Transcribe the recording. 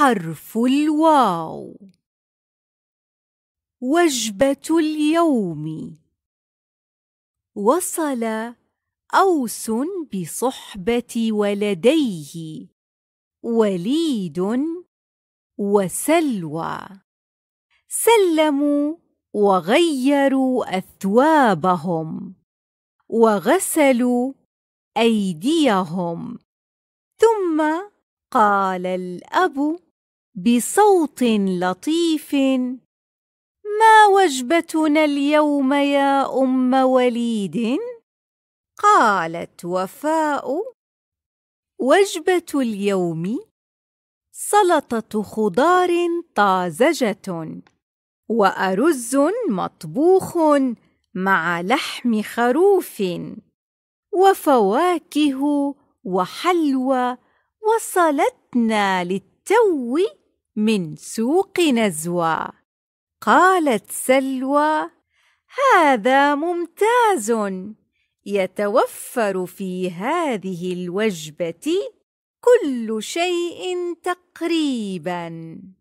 حرف الواو وجبة اليوم وصل أوس بصحبة ولديه وليد وسلوى سلموا وغيروا أثوابهم وغسلوا أيديهم ثم قال الأب بصوت لطيف ما وجبتنا اليوم يا ام وليد قالت وفاء وجبه اليوم سلطه خضار طازجه وارز مطبوخ مع لحم خروف وفواكه وحلوى وصلتنا للتو من سوق نزوى قالت سلوى هذا ممتاز يتوفر في هذه الوجبه كل شيء تقريبا